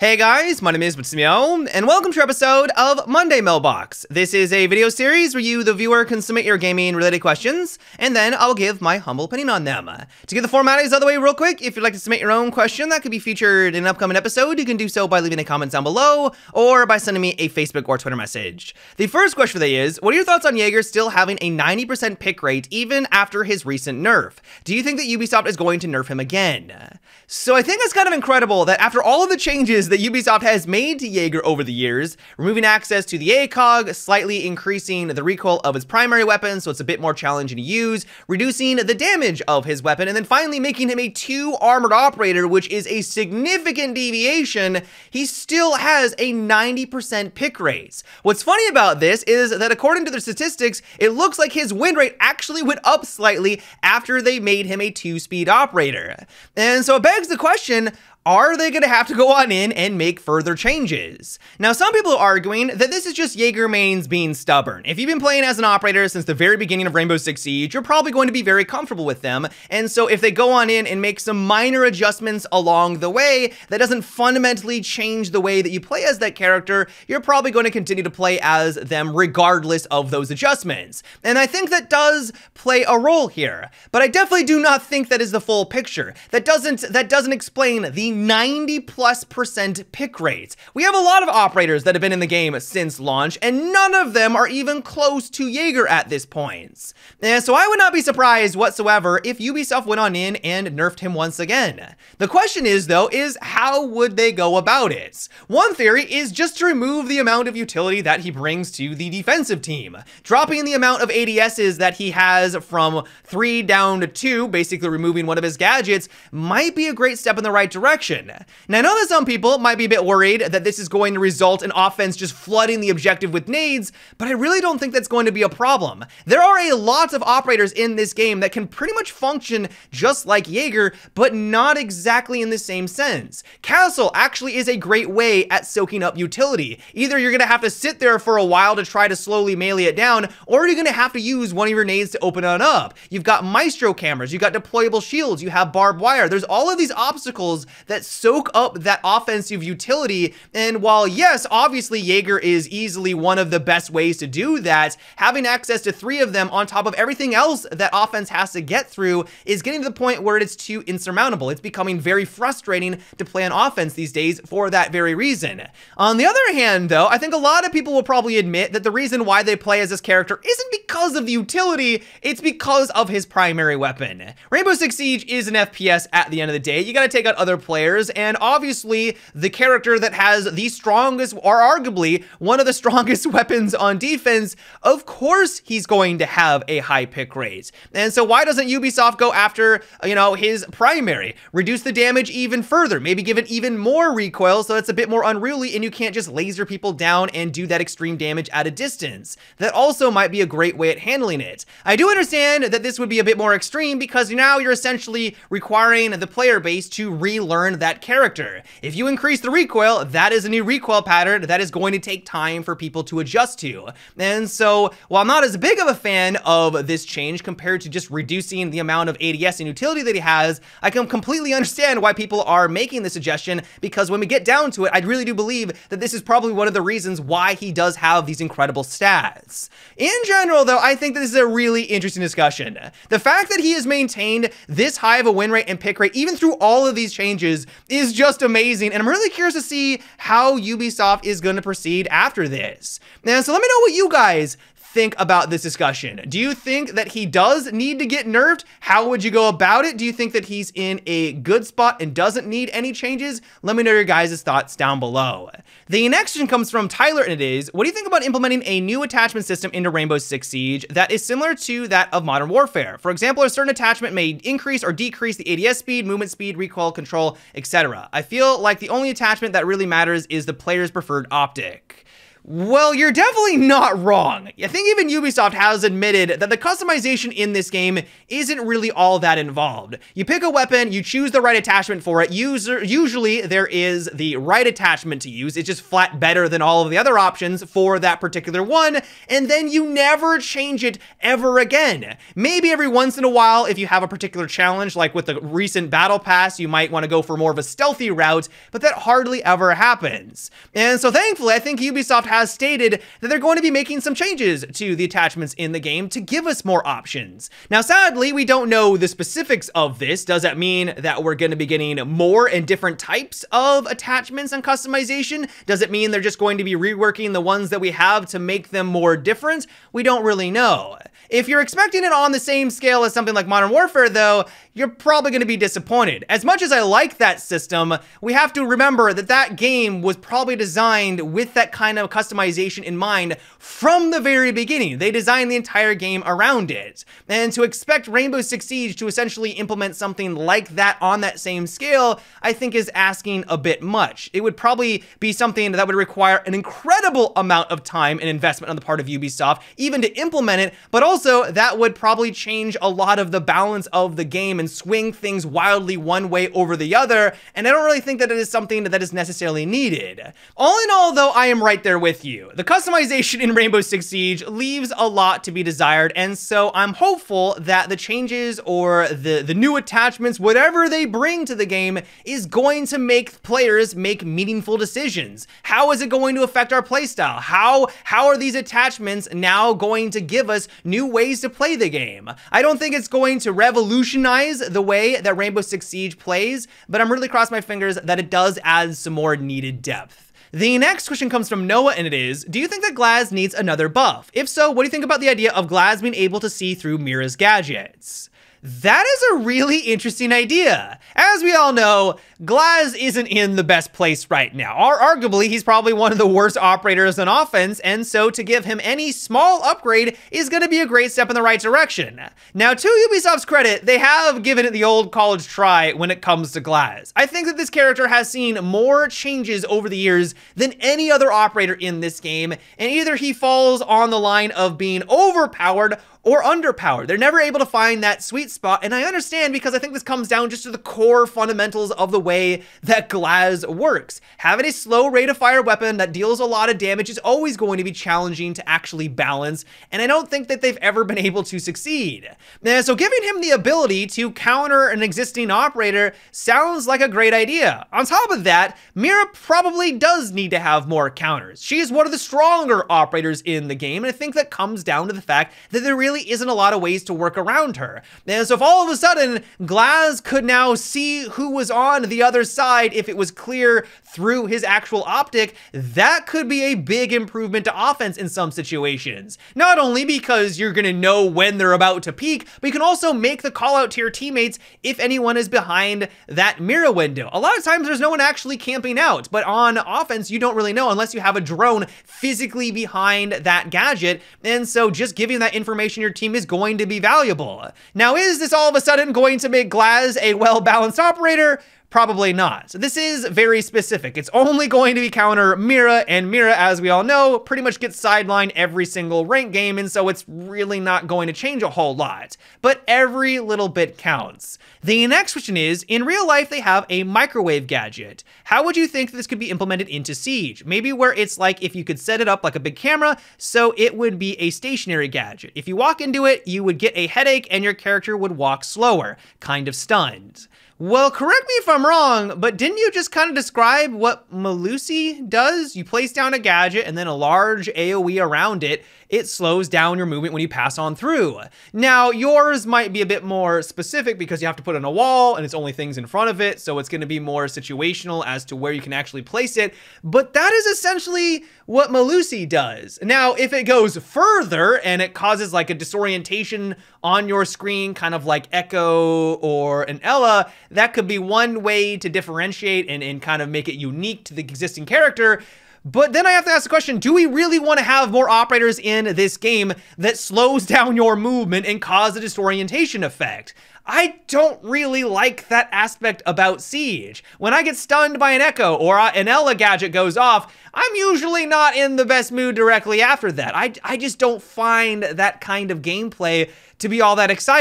Hey guys, my name is Matsumio, and welcome to episode of Monday Mailbox. This is a video series where you, the viewer, can submit your gaming-related questions, and then I'll give my humble opinion on them. To get the formalities out of the way real quick, if you'd like to submit your own question that could be featured in an upcoming episode, you can do so by leaving a comment down below, or by sending me a Facebook or Twitter message. The first question for today is, what are your thoughts on Jaeger still having a 90% pick rate even after his recent nerf? Do you think that Ubisoft is going to nerf him again? So I think it's kind of incredible that after all of the changes that Ubisoft has made to Jaeger over the years, removing access to the ACOG, slightly increasing the recoil of his primary weapon, so it's a bit more challenging to use, reducing the damage of his weapon, and then finally making him a two armored operator, which is a significant deviation. He still has a 90% pick raise. What's funny about this is that according to their statistics, it looks like his win rate actually went up slightly after they made him a two speed operator. And so it begs the question are they going to have to go on in and make further changes? Now, some people are arguing that this is just Jaeger mains being stubborn. If you've been playing as an operator since the very beginning of Rainbow Six Siege, you're probably going to be very comfortable with them. And so if they go on in and make some minor adjustments along the way, that doesn't fundamentally change the way that you play as that character, you're probably going to continue to play as them regardless of those adjustments. And I think that does play a role here, but I definitely do not think that is the full picture. That doesn't, that doesn't explain the 90 plus percent pick rate. We have a lot of operators that have been in the game since launch, and none of them are even close to Jaeger at this point. And eh, so I would not be surprised whatsoever if Ubisoft went on in and nerfed him once again. The question is, though, is how would they go about it? One theory is just to remove the amount of utility that he brings to the defensive team, dropping the amount of ADSs that he has from three down to two, basically removing one of his gadgets, might be a great step in the right direction direction. Now, I know that some people might be a bit worried that this is going to result in offense just flooding the objective with nades, but I really don't think that's going to be a problem. There are a lot of operators in this game that can pretty much function just like Jaeger, but not exactly in the same sense. Castle actually is a great way at soaking up utility. Either you're going to have to sit there for a while to try to slowly melee it down, or you're going to have to use one of your nades to open it up. You've got Maestro cameras, you've got deployable shields, you have barbed wire. There's all of these obstacles that soak up that offensive utility. And while, yes, obviously Jaeger is easily one of the best ways to do that, having access to three of them on top of everything else that offense has to get through is getting to the point where it's too insurmountable. It's becoming very frustrating to play an offense these days for that very reason. On the other hand, though, I think a lot of people will probably admit that the reason why they play as this character isn't because because of the utility, it's because of his primary weapon. Rainbow Six Siege is an FPS at the end of the day. You gotta take out other players, and obviously, the character that has the strongest, or arguably one of the strongest weapons on defense, of course he's going to have a high pick rate. And so why doesn't Ubisoft go after, you know, his primary? Reduce the damage even further, maybe give it even more recoil so it's a bit more unruly and you can't just laser people down and do that extreme damage at a distance. That also might be a great way at handling it. I do understand that this would be a bit more extreme because now you're essentially requiring the player base to relearn that character. If you increase the recoil, that is a new recoil pattern that is going to take time for people to adjust to. And so while I'm not as big of a fan of this change compared to just reducing the amount of ADS and utility that he has, I can completely understand why people are making the suggestion because when we get down to it, I really do believe that this is probably one of the reasons why he does have these incredible stats. In general, so I think that this is a really interesting discussion. The fact that he has maintained this high of a win rate and pick rate, even through all of these changes, is just amazing. And I'm really curious to see how Ubisoft is going to proceed after this. Now, so let me know what you guys think about this discussion? Do you think that he does need to get nerfed? How would you go about it? Do you think that he's in a good spot and doesn't need any changes? Let me know your guys' thoughts down below. The next question comes from Tyler, and it is, what do you think about implementing a new attachment system into Rainbow Six Siege that is similar to that of Modern Warfare? For example, a certain attachment may increase or decrease the ADS speed, movement speed, recoil control, etc. I feel like the only attachment that really matters is the player's preferred optic. Well, you're definitely not wrong. I think even Ubisoft has admitted that the customization in this game isn't really all that involved. You pick a weapon, you choose the right attachment for it. User, usually there is the right attachment to use. It's just flat better than all of the other options for that particular one. And then you never change it ever again. Maybe every once in a while, if you have a particular challenge, like with the recent battle pass, you might want to go for more of a stealthy route, but that hardly ever happens. And so thankfully, I think Ubisoft has stated that they're going to be making some changes to the attachments in the game to give us more options. Now, sadly, we don't know the specifics of this. Does that mean that we're going to be getting more and different types of attachments and customization? Does it mean they're just going to be reworking the ones that we have to make them more different? We don't really know. If you're expecting it on the same scale as something like Modern Warfare, though, you're probably going to be disappointed. As much as I like that system, we have to remember that that game was probably designed with that kind of customization customization in mind from the very beginning. They designed the entire game around it. And to expect Rainbow Six Siege to essentially implement something like that on that same scale, I think is asking a bit much. It would probably be something that would require an incredible amount of time and investment on the part of Ubisoft, even to implement it, but also that would probably change a lot of the balance of the game and swing things wildly one way over the other. And I don't really think that it is something that is necessarily needed. All in all, though, I am right there with with you. The customization in Rainbow Six Siege leaves a lot to be desired, and so I'm hopeful that the changes or the, the new attachments, whatever they bring to the game, is going to make players make meaningful decisions. How is it going to affect our playstyle? How, how are these attachments now going to give us new ways to play the game? I don't think it's going to revolutionize the way that Rainbow Six Siege plays, but I'm really crossing my fingers that it does add some more needed depth. The next question comes from Noah, and it is, do you think that Glass needs another buff? If so, what do you think about the idea of Glass being able to see through Mira's gadgets? That is a really interesting idea. As we all know, Glass isn't in the best place right now. Or arguably, he's probably one of the worst operators on offense, and so to give him any small upgrade is going to be a great step in the right direction. Now, to Ubisoft's credit, they have given it the old college try when it comes to Glass. I think that this character has seen more changes over the years than any other operator in this game, and either he falls on the line of being overpowered or underpowered. They're never able to find that sweet spot. And I understand because I think this comes down just to the core fundamentals of the way that Glaz works. Having a slow rate of fire weapon that deals a lot of damage is always going to be challenging to actually balance. And I don't think that they've ever been able to succeed. And eh, so giving him the ability to counter an existing operator sounds like a great idea. On top of that, Mira probably does need to have more counters. She is one of the stronger operators in the game. And I think that comes down to the fact that there really really isn't a lot of ways to work around her. And so if all of a sudden Glass could now see who was on the other side, if it was clear through his actual optic, that could be a big improvement to offense in some situations. Not only because you're gonna know when they're about to peak, but you can also make the call out to your teammates if anyone is behind that mirror window. A lot of times there's no one actually camping out, but on offense, you don't really know unless you have a drone physically behind that gadget. And so just giving that information in your team is going to be valuable. Now, is this all of a sudden going to make Glass a well-balanced operator? Probably not. So this is very specific. It's only going to be counter Mira, and Mira, as we all know, pretty much gets sidelined every single rank game, and so it's really not going to change a whole lot. But every little bit counts. The next question is, in real life they have a microwave gadget. How would you think this could be implemented into Siege? Maybe where it's like if you could set it up like a big camera, so it would be a stationary gadget. If you walk into it, you would get a headache and your character would walk slower, kind of stunned. Well, correct me if I'm wrong, but didn't you just kind of describe what Malusi does? You place down a gadget and then a large AoE around it. It slows down your movement when you pass on through. Now, yours might be a bit more specific because you have to put in a wall and it's only things in front of it, so it's going to be more situational as to where you can actually place it, but that is essentially what Malusi does. Now, if it goes further and it causes like a disorientation on your screen, kind of like Echo or an Ella, that could be one way to differentiate and, and kind of make it unique to the existing character. But then I have to ask the question, do we really want to have more operators in this game that slows down your movement and cause a disorientation effect? I don't really like that aspect about Siege. When I get stunned by an Echo or an Ella gadget goes off, I'm usually not in the best mood directly after that. I, I just don't find that kind of gameplay to be all that exciting.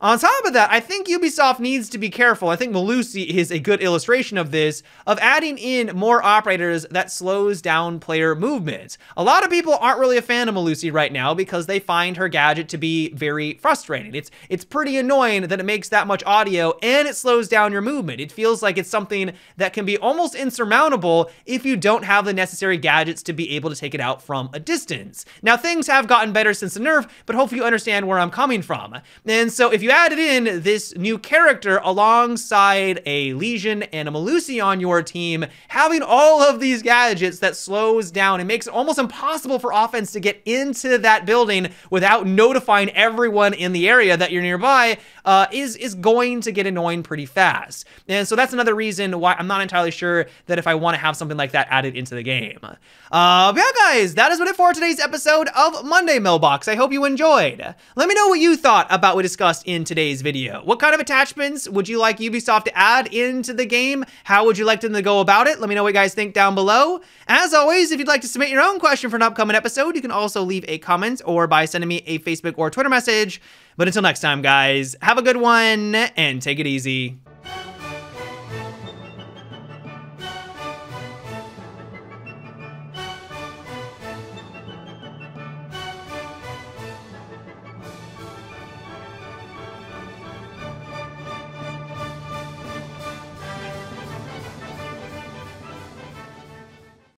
On top of that, I think Ubisoft needs to be careful. I think Malusi is a good illustration of this, of adding in more operators that slows down player movements. A lot of people aren't really a fan of Malusi right now because they find her gadget to be very frustrating. It's it's pretty annoying that it makes that much audio and it slows down your movement. It feels like it's something that can be almost insurmountable if you don't have the necessary gadgets to be able to take it out from a distance. Now things have gotten better since the nerf, but hopefully you understand where I'm coming from. And so if you added in this new character alongside a Legion and a Malusi on your team, having all of these gadgets that slows down and makes it almost impossible for offense to get into that building without notifying everyone in the area that you're nearby uh, is, is going to get annoying pretty fast. And so that's another reason why I'm not entirely sure that if I want to have something like that added into the game. Uh, yeah, guys, that is what it for today's episode of Monday Mailbox. I hope you enjoyed. Let me know know what you thought about what we discussed in today's video. What kind of attachments would you like Ubisoft to add into the game? How would you like them to go about it? Let me know what you guys think down below. As always, if you'd like to submit your own question for an upcoming episode, you can also leave a comment or by sending me a Facebook or Twitter message. But until next time, guys, have a good one and take it easy.